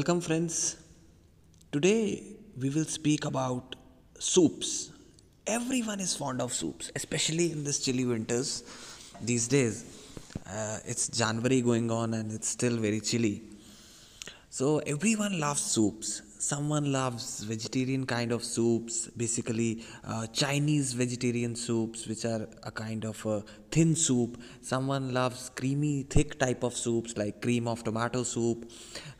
Welcome, friends. Today we will speak about soups. Everyone is fond of soups, especially in this chilly winters these days. Uh, it's January going on and it's still very chilly. So, everyone loves soups someone loves vegetarian kind of soups basically uh, chinese vegetarian soups which are a kind of a thin soup someone loves creamy thick type of soups like cream of tomato soup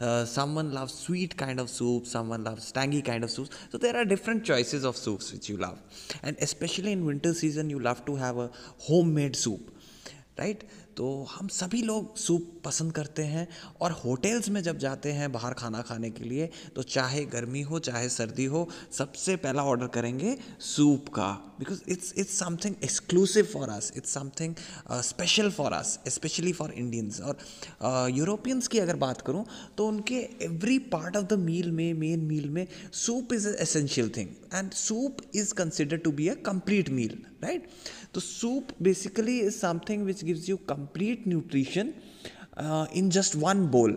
uh, someone loves sweet kind of soup someone loves tangy kind of soups so there are different choices of soups which you love and especially in winter season you love to have a homemade soup right तो हम सभी लोग soup पसंद करते हैं और hotels में जब जाते हैं बाहर खाना खाने के लिए तो चाहे गर्मी हो चाहे सर्दी हो सबसे पहला ऑर्डर करेंगे सूप का because it's it's something exclusive for us it's something special for us specially for Indians और यूरोपियंस uh, की अगर बात करूँ तो उनके every part of the meal में मेन मील में soup is essential thing and soup is consider to be a complete meal right the soup basically is something which gives you complete nutrition uh, in just one bowl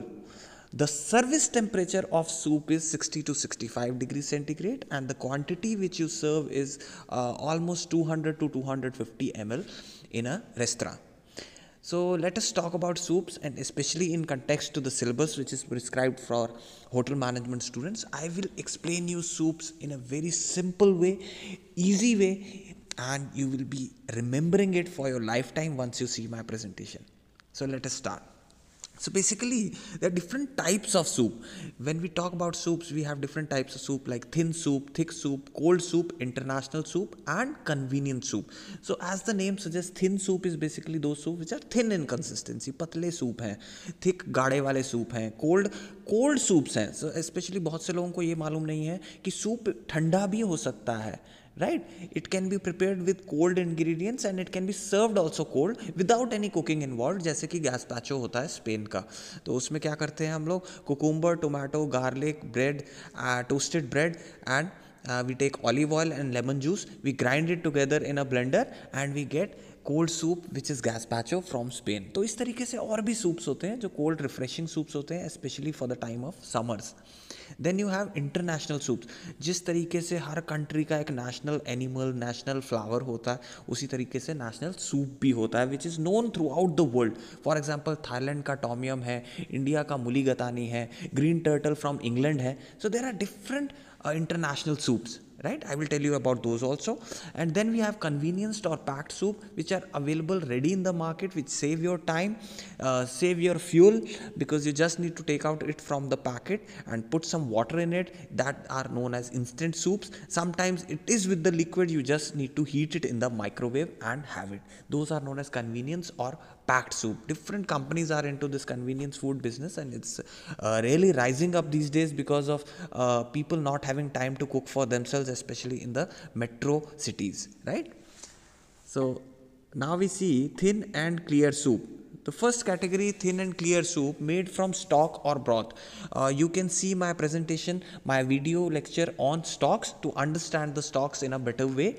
the service temperature of soup is 60 to 65 degrees centigrade and the quantity which you serve is uh, almost 200 to 250 ml in a restaurant so let us talk about soups and especially in context to the syllabus which is prescribed for hotel management students. I will explain you soups in a very simple way, easy way and you will be remembering it for your lifetime once you see my presentation. So let us start. So basically, there are different types of soup. When we talk about soups, we have different types of soup like thin soup, thick soup, cold soup, international soup, and convenient soup. So as the name suggests, thin soup is basically those soup which are thin in consistency. patle soup हैं thick gaade wale soup हैं cold cold soups हैं So especially, बहुत से लोगों को ये मालूम नहीं है कि soup ठंडा भी हो सकता है right it can be prepared with cold ingredients and it can be served also cold without any cooking involved जैसे कि गैसपैचो होता है स्पेन का तो उसमें क्या करते हैं हम लोग garlic bread uh, toasted bread and uh, we take olive oil and lemon juice we grind it together in a blender and we get cold soup which is gazpacho from Spain तो इस तरीके से और भी soups होते हैं जो cold refreshing soups होते हैं specially for the time of summers then you have international soups जिस तरीके से हर कंट्री का एक नेशनल एनिमल नेशनल फ्लावर होता है उसी तरीके से नेशनल सूप भी होता है which is known throughout the world for example Thailand का टॉमियम है इंडिया का मुली गतानी है ग्रीन टर्टल फ्रॉम इंग्लैंड है so there are different international soups right i will tell you about those also and then we have convenience or packed soup which are available ready in the market which save your time uh, save your fuel because you just need to take out it from the packet and put some water in it that are known as instant soups sometimes it is with the liquid you just need to heat it in the microwave and have it those are known as convenience or packed soup different companies are into this convenience food business and it's uh, really rising up these days because of uh, people not having time to cook for themselves especially in the metro cities right so now we see thin and clear soup the first category thin and clear soup made from stock or broth uh, you can see my presentation my video lecture on stocks to understand the stocks in a better way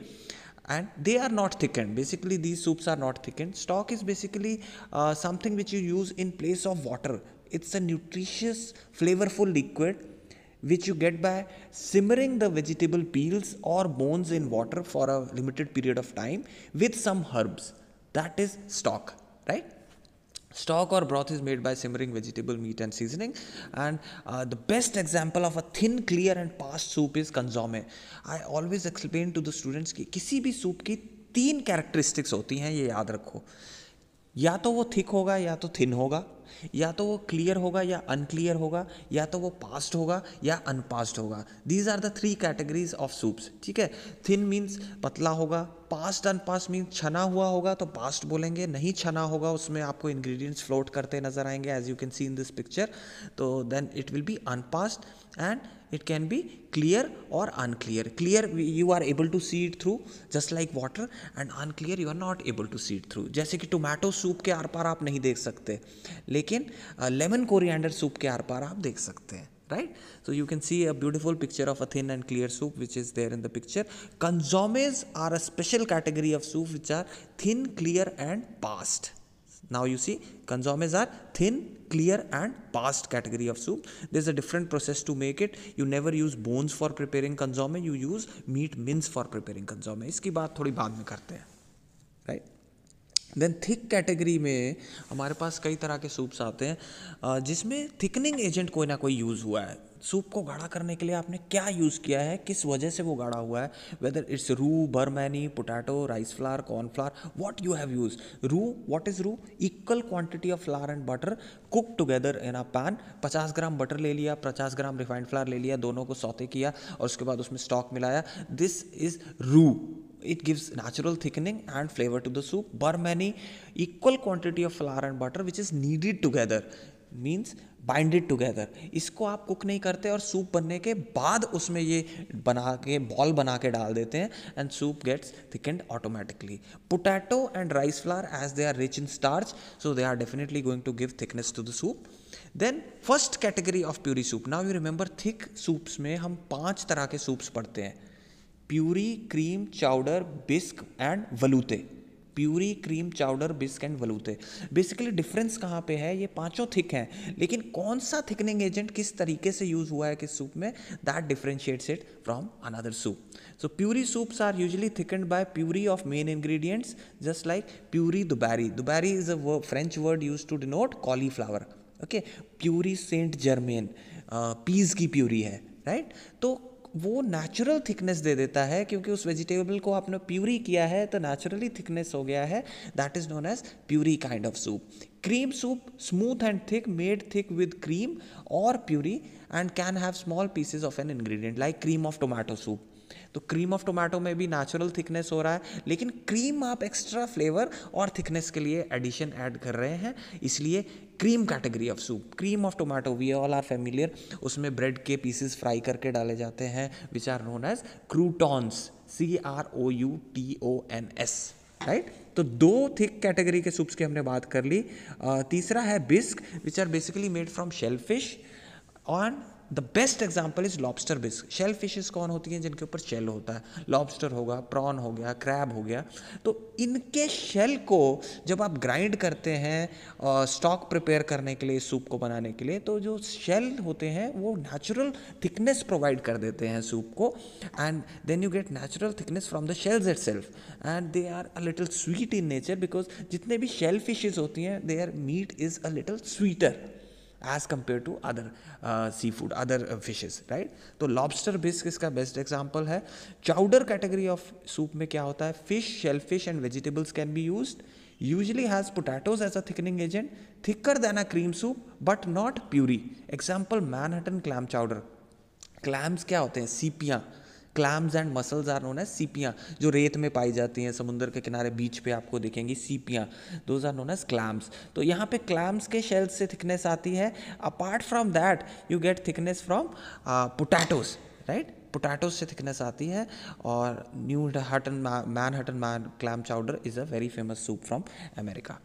and they are not thickened basically these soups are not thickened stock is basically uh, something which you use in place of water it's a nutritious flavorful liquid which you get by simmering the vegetable peels or bones in water for a limited period of time with some herbs that is stock right Stock or broth is made by simmering vegetable meat and seasoning. And uh, the best example of a thin, clear and past soup is consomme. I always explain to the students ki kisi bhi soup ki teen characteristics होती हैं ये याद रखो या तो वो thick होगा या तो थिन होगा या तो वो क्लियर होगा या अनक्लियर होगा या तो वो पास्ट होगा या अनपास्ट होगा these are the three categories of soups ठीक है थिन मीन्स पतला होगा पास्ट अनपास्ट मीन्स छना हुआ होगा तो पास्ट बोलेंगे नहीं छना होगा उसमें आपको इंग्रेडिएंट्स फ्लोट करते नजर आएंगे as you can see in this picture तो then it will be unpassed and it can be clear और unclear clear you are able to see it through just like water and unclear you are not able to see it through जैसे कि tomato soup के आर पार आप नहीं देख सकते लेकिन लेमन कोरिएंडर सूप के आर पार आप देख सकते हैं right so you can see a beautiful picture of a thin and clear soup which is there in the picture consommes are a special category of soup which are thin clear and passed Now you see consommes are thin, clear and past category of soup. There's a different process to make it. You never use bones for preparing consomme. You use meat mince for preparing consomme. iski baat thodi baad mein karte hain right then thick category में हमारे पास कई तरह के soups आते हैं जिसमें thickening agent कोई ना कोई यूज़ हुआ है सूप को गाढ़ा करने के लिए आपने क्या यूज़ किया है किस वजह से वो गाढ़ा हुआ है वेदर इट्स रू बर्मैनी potato rice flour corn flour what you have use रू वॉट इज़ रू equal quantity of flour and butter cook together in a pan पचास ग्राम बटर ले लिया पचास ग्राम रिफाइंड फ्लार ले लिया दोनों को सौते किया और उसके बाद उसमें स्टॉक मिलाया दिस इज़ रू it gives natural thickening and flavour to the soup beurre manie equal quantity of flour and butter which is needed together means binded together इसको आप कुक नहीं करते और सूप बनने के बाद उसमें ये बना के बॉल बना के डाल देते हैं and soup gets thickened automatically potato and rice flour as they are rich in starch so they are definitely going to give thickness to the soup then first category of puree soup now you remember thick soups में हम पांच तरह के soups पढ़ते हैं puree cream chowder bisque and veloute puree cream chowder bisque and veloute basically difference कहाँ पे है ये पांचों थिक हैं लेकिन कौन सा थिकनिंग एजेंट किस तरीके से यूज़ हुआ है किस सूप में that differentiates it from another soup so puree soups are usually thickened by puree of main ingredients just like puree Du Barry Du Barry is a French word use to denote cauliflower okay puree saint Germain peas की puree है right right? तो वो natural thickness दे देता है क्योंकि उस vegetable को आपने प्यूरी किया है तो नेचुरली थिकनेस हो गया है that is known as puree kind of soup cream soup smooth and thick made thick with cream और puree and can have small pieces of an ingredient like cream of tomato soup तो cream of tomato में भी natural thickness हो रहा है लेकिन cream आप extra flavour और थिकनेस के लिए एडिशन ऐड कर रहे हैं इसलिए cream category of soup cream of tomato we all are familiar उसमें ब्रेड के पीसेस फ्राई करके डाले जाते हैं which are known as croutons C R O U T O N S right तो दो थिक कैटेगरी के सूप्स की हमने बात कर ली तीसरा है bisque which are basically made from shell fish on the best example is lobster bisque shell fishes कौन होती हैं जिनके ऊपर शेल होता है लॉबस्टर होगा प्रॉन हो गया क्रैब हो गया तो इनके शेल को जब आप ग्राइंड करते हैं स्टॉक प्रिपेयर करने के लिए सूप को बनाने के लिए तो जो शेल होते हैं वो नेचुरल थिकनेस प्रोवाइड कर देते हैं सूप को and then you get natural thickness from the shells itself and they are a little sweet in nature because जितने भी शेल फिशेज होती हैं they are meat is a little sweeter as compare to other sea food other fishes right तो lobster bisque इसका best example है chowder category of soup में क्या होता है fish shell fish and vegetables can be use usually has potatoes as a thickening agent thicker than a cream soup but not puree example Manhattan clam chowder clams क्या होते हैं सीपियाँ clams and mussels are known as सीपियाँ जो रेत में पाई जाती हैं समुद्र के किनारे बीच पे आपको दिखेंगी सीपियाँ those are known as clams तो यहाँ पे क्लैम्स के शेल्स से थिकनेस आती है apart from that you get thickness from potatoes right potato से थिकनेस आती है और Manhattan Manhattan man clam chowder is a very famous soup from America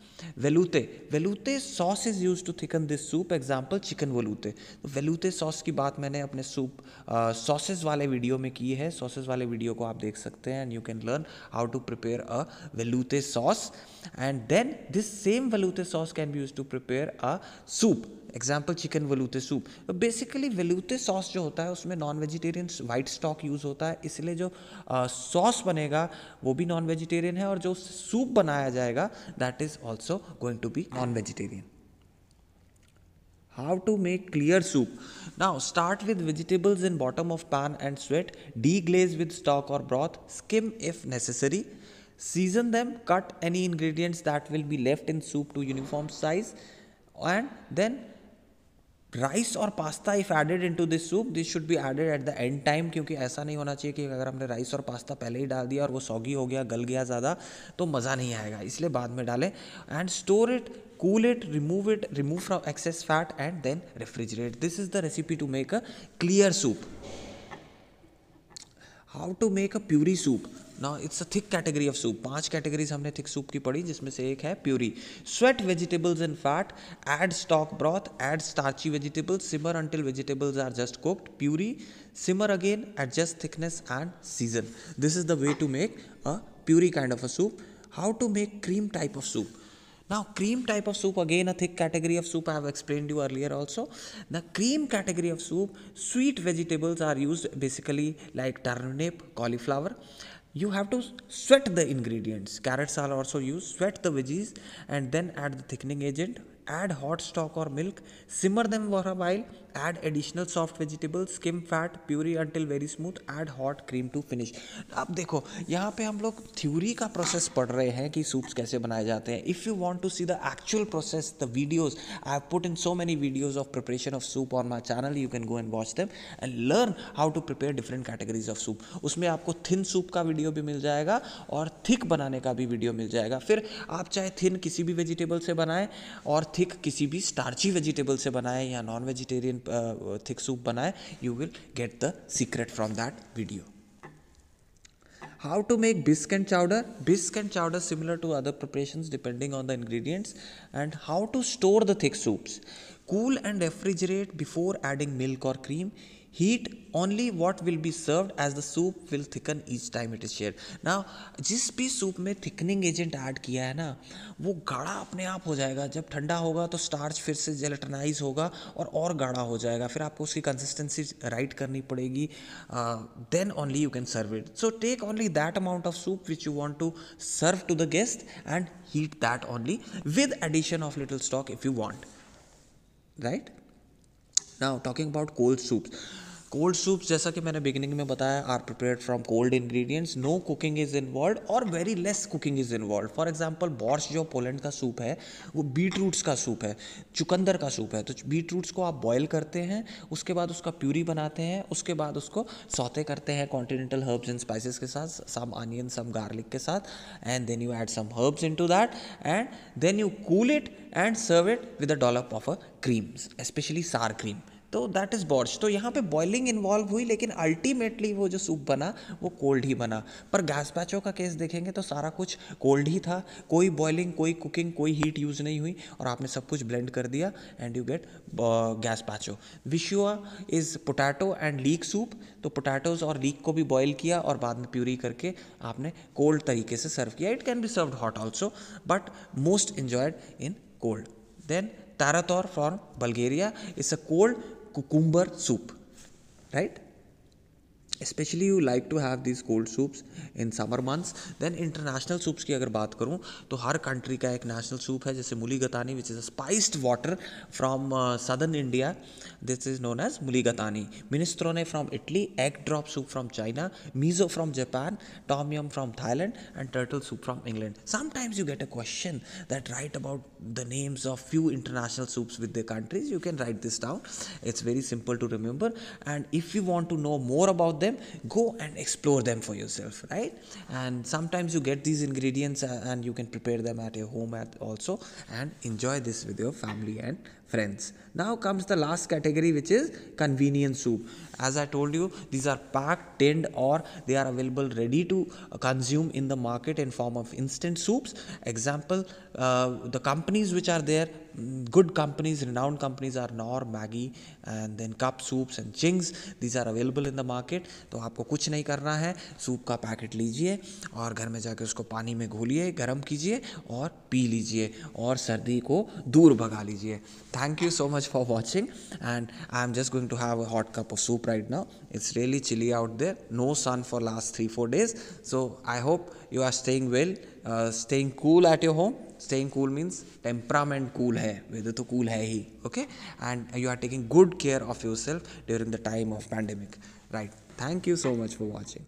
veloute veloute sauce is use to thicken this soup example chicken veloute veloute sauce की बात मैंने अपने soup sauces uh, वाले video में की है sausage वाले video को आप देख सकते हैं and you can learn how to prepare a veloute sauce and then this same veloute sauce can be use to prepare a soup example chicken veloute soup basically veloute sauce जो होता है उसमें non vegetarian white stock use होता है इसलिए जो sauce uh, बनेगा वो भी नॉन वेजिटेरियन है और जो सूप बनाया जाएगा that is also going to be non vegetarian how to make clear soup now start with vegetables in bottom of pan and sweat deglaze with stock और broth skim if necessary season them cut any ingredients that will be left in soup to uniform size and then rice और pasta if added in to this soup this should be added at the end time क्योंकि ऐसा नहीं होना चाहिए कि अगर हमने rice और पास्ता पहले ही डाल दिया और वो सॉगी हो गया गल गया ज़्यादा तो मज़ा नहीं आएगा इसलिए बाद में डालें and store it cool it remove it remove from excess fat and then refrigerate this is the recipe to make a clear soup how to make a puree soup ना it's a thick category of soup पांच categories हमने thick soup की पढ़ी जिसमें से एक है puree sweat vegetables in fat add stock broth add starchy vegetables simmer until vegetables are just cooked puree simmer again adjust thickness and season this is the way to make a puree kind of a soup how to make cream type of soup now cream type of soup again a thick category of soup i have explained you earlier also the cream category of soup sweet vegetables are used basically like turnip cauliflower you have to sweat the ingredients carrots are also used sweat the veggies and then add the thickening agent add hot stock or milk simmer them for a while add additional soft vegetable skim fat puree until very smooth add hot cream to finish अब देखो यहाँ पे हम लोग theory का process पढ़ रहे हैं कि सूप्स कैसे बनाए जाते हैं if you want to see the actual process the videos I put in so many videos of preparation of soup on my channel you can go and watch them and learn how to prepare different categories of soup उसमें आपको thin soup का video भी मिल जाएगा और thick बनाने का भी video मिल जाएगा फिर आप चाहे थिन किसी भी वेजिटेबल से बनाएं और थिक किसी भी स्टार्ची वेजिटेबल से बनाएं या नॉन वेजिटेरियन थिक सूप बनाए you will get the secret from that video how to make bisque and chowder bisque and chowder similar to other preparation depending on the ingredients and how to store the thick soups cool and refrigerate before adding milk और cream heat only what will be serve as the soup will thicken each time it is share ना जिस भी soup में thickening agent add किया है ना वो गाढ़ा अपने आप हो जाएगा जब ठंडा होगा तो स्टार्च फिर से जेलेटनाइज होगा और और गाढ़ा हो जाएगा फिर आपको उसकी कंसिस्टेंसी राइट करनी पड़ेगी then only you can serve it so take only that amount of soup which you want to serve to the guest and heat that only with addition of little stock if you want right Now, talking about cold soups. Cold soups जैसा कि मैंने beginning में बताया are prepare from cold ingredients no cooking is involve और very less cooking is involve for example borscht जो Poland का soup है वो बीट रूट्स का सूप है चुकंदर का सूप है तो बीट रूट्स को आप बॉयल करते हैं उसके बाद उसका प्यूरी बनाते हैं उसके बाद उसको सौते करते हैं कॉन्टिनेंटल हर्ब्स एंड स्पाइसेस के साथ सम आनियन सम गार्लिक के साथ and then you add some herbs in to that and then you cool it and serve it with a dollop of a creams specially sour cream तो that is borscht तो यहाँ पे boiling involve हुई लेकिन ultimately वो जो soup बना वो कोल्ड ही बना पर गैस पैचों का केस देखेंगे तो सारा कुछ कोल्ड ही था कोई बॉइलिंग कोई कुकिंग कोई हीट यूज़ नहीं हुई और आपने सब कुछ ब्लेंड कर दिया and you get gazpacho vichyssoise is potato and leek soup तो पोटैटोज़ और लीक को भी बॉयल किया और बाद में प्यूरी करके आपने कोल्ड तरीके से सर्व किया it can be served hot also but most enjoyed in cold then tarator from Bulgaria is a cold cucumber soup right especially you like to have these cold soups in summer months then international soups ki agar baat karun to har country ka ek national soup hai jaise muli which is a spiced water from uh, southern india this is known as muli minestrone from italy egg drop soup from china miso from japan tom yum from thailand and turtle soup from england sometimes you get a question that write about the names of few international soups with their countries you can write this down it's very simple to remember and if you want to know more about them them go and explore them for yourself right and sometimes you get these ingredients uh, and you can prepare them at your home at also and enjoy this with your family and friends now comes the last category which is convenience soup as i told you these are packed tinned or they are available ready to uh, consume in the market in form of instant soups example uh, the companies which are there good companies, renowned companies are Knorr, Maggi and then Cup Soups and Chings. These are available in the market. तो आपको कुछ नहीं करना है soup का packet लीजिए और घर में जाकर उसको पानी में घोलिए गर्म कीजिए और पी लीजिए और सर्दी को दूर भगा लीजिए thank you so much for watching and I am just going to have a hot cup of soup right now. It's really chilly out there. No sun for last three four days. So I hope you are staying well, uh, staying cool at your home. Staying cool means temperament cool है weather तो cool है ही okay and you are taking good care of yourself during the time of pandemic right thank you so much for watching